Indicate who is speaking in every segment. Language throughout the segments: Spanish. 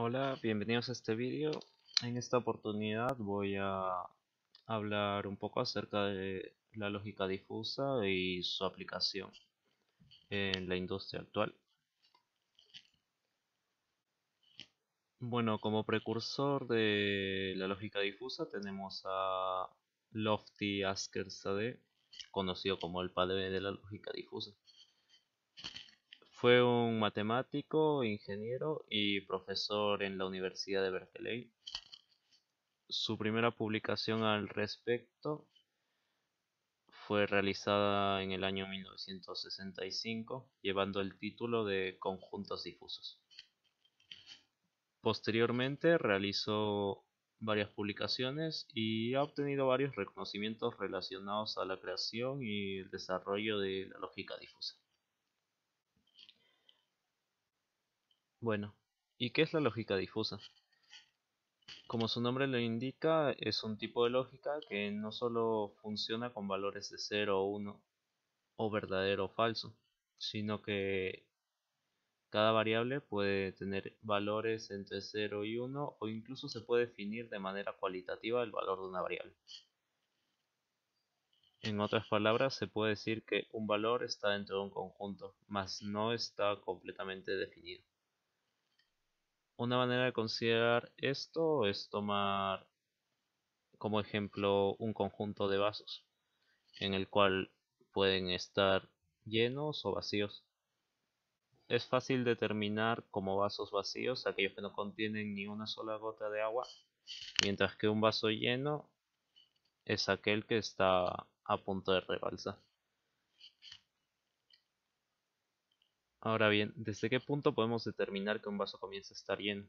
Speaker 1: Hola, bienvenidos a este vídeo. En esta oportunidad voy a hablar un poco acerca de la lógica difusa y su aplicación en la industria actual. Bueno, como precursor de la lógica difusa tenemos a Lofty Asker Sade, conocido como el padre de la lógica difusa. Fue un matemático, ingeniero y profesor en la Universidad de Berkeley. Su primera publicación al respecto fue realizada en el año 1965, llevando el título de Conjuntos difusos. Posteriormente realizó varias publicaciones y ha obtenido varios reconocimientos relacionados a la creación y el desarrollo de la lógica difusa. Bueno, ¿y qué es la lógica difusa? Como su nombre lo indica, es un tipo de lógica que no solo funciona con valores de 0 o 1 o verdadero o falso, sino que cada variable puede tener valores entre 0 y 1 o incluso se puede definir de manera cualitativa el valor de una variable. En otras palabras, se puede decir que un valor está dentro de un conjunto, mas no está completamente definido una manera de considerar esto es tomar como ejemplo un conjunto de vasos en el cual pueden estar llenos o vacíos. Es fácil determinar como vasos vacíos aquellos que no contienen ni una sola gota de agua, mientras que un vaso lleno es aquel que está a punto de rebalsar. Ahora bien, ¿desde qué punto podemos determinar que un vaso comienza a estar lleno?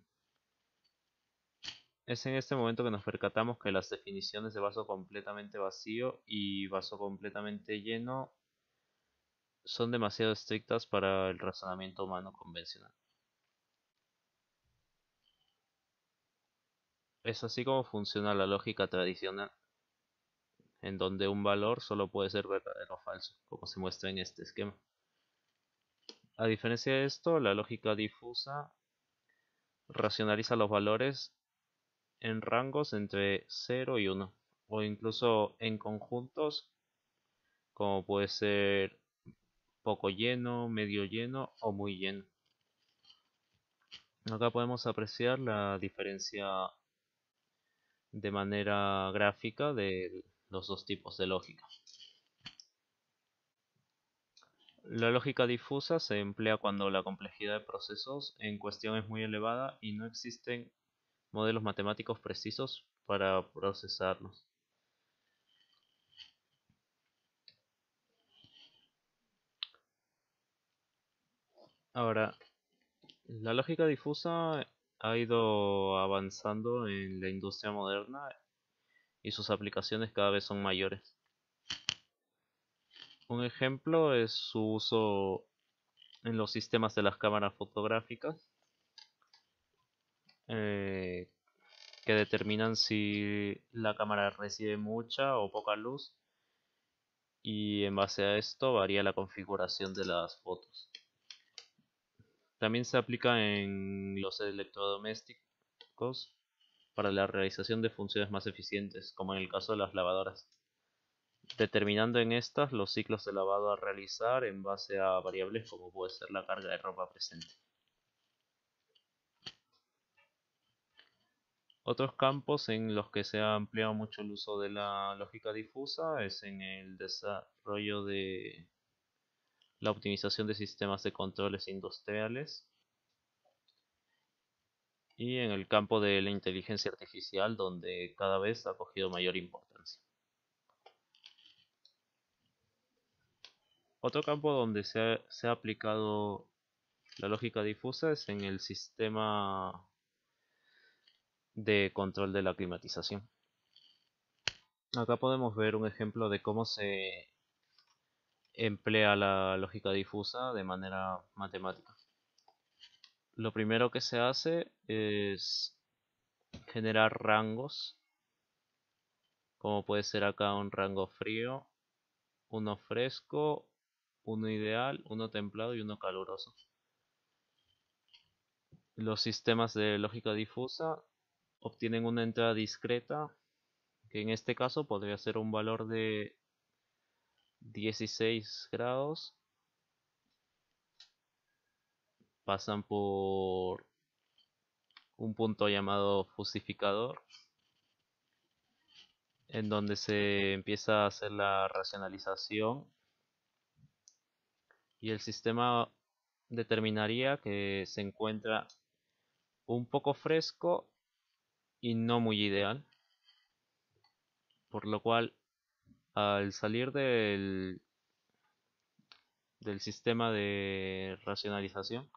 Speaker 1: Es en este momento que nos percatamos que las definiciones de vaso completamente vacío y vaso completamente lleno son demasiado estrictas para el razonamiento humano convencional. Es así como funciona la lógica tradicional, en donde un valor solo puede ser verdadero o falso, como se muestra en este esquema. A diferencia de esto, la lógica difusa racionaliza los valores en rangos entre 0 y 1 o incluso en conjuntos como puede ser poco lleno, medio lleno o muy lleno. Acá podemos apreciar la diferencia de manera gráfica de los dos tipos de lógica. La lógica difusa se emplea cuando la complejidad de procesos en cuestión es muy elevada y no existen modelos matemáticos precisos para procesarlos. Ahora, la lógica difusa ha ido avanzando en la industria moderna y sus aplicaciones cada vez son mayores. Un ejemplo es su uso en los sistemas de las cámaras fotográficas eh, que determinan si la cámara recibe mucha o poca luz y en base a esto varía la configuración de las fotos. También se aplica en los electrodomésticos para la realización de funciones más eficientes, como en el caso de las lavadoras determinando en estas los ciclos de lavado a realizar en base a variables como puede ser la carga de ropa presente. Otros campos en los que se ha ampliado mucho el uso de la lógica difusa es en el desarrollo de la optimización de sistemas de controles industriales y en el campo de la inteligencia artificial donde cada vez ha cogido mayor importancia. Otro campo donde se ha, aplicado la lógica difusa es en el sistema de control de la climatización. Acá podemos ver un ejemplo de cómo se emplea la lógica difusa de manera matemática. Lo primero que se hace es generar rangos, como puede ser acá un rango frío, uno fresco uno ideal, uno templado y uno caluroso. Los sistemas de lógica difusa obtienen una entrada discreta, que en este caso podría ser un valor de 16 grados. Pasan por un punto llamado justificador, en donde se empieza a hacer la racionalización y el sistema determinaría que se encuentra un poco fresco y no muy ideal. Por lo cual, al salir del, del sistema de racionalización,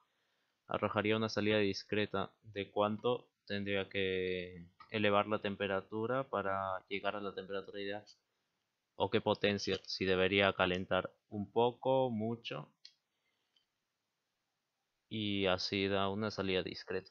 Speaker 1: arrojaría una salida discreta de cuánto tendría que elevar la temperatura para llegar a la temperatura ideal o qué potencia, si debería calentar un poco, mucho y así da una salida discreta.